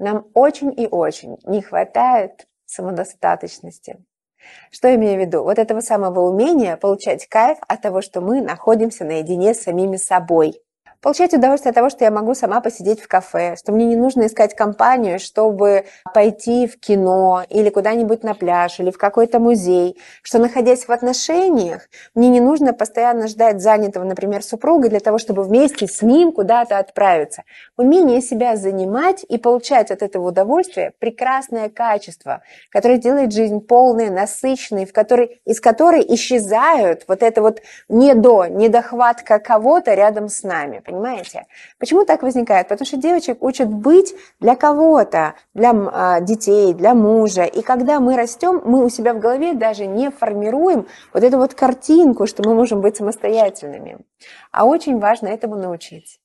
Нам очень и очень не хватает самодостаточности. Что имею в виду? Вот этого самого умения получать кайф от того, что мы находимся наедине с самими собой – получать удовольствие от того, что я могу сама посидеть в кафе, что мне не нужно искать компанию, чтобы пойти в кино или куда-нибудь на пляж или в какой-то музей, что находясь в отношениях, мне не нужно постоянно ждать занятого, например, супруга для того, чтобы вместе с ним куда-то отправиться. Умение себя занимать и получать от этого удовольствие – прекрасное качество, которое делает жизнь полной, насыщенной, в которой, из которой исчезают вот это вот недо, недохватка кого-то рядом с нами понимаете? Почему так возникает? Потому что девочек учат быть для кого-то, для а, детей, для мужа. И когда мы растем, мы у себя в голове даже не формируем вот эту вот картинку, что мы можем быть самостоятельными. А очень важно этому научить.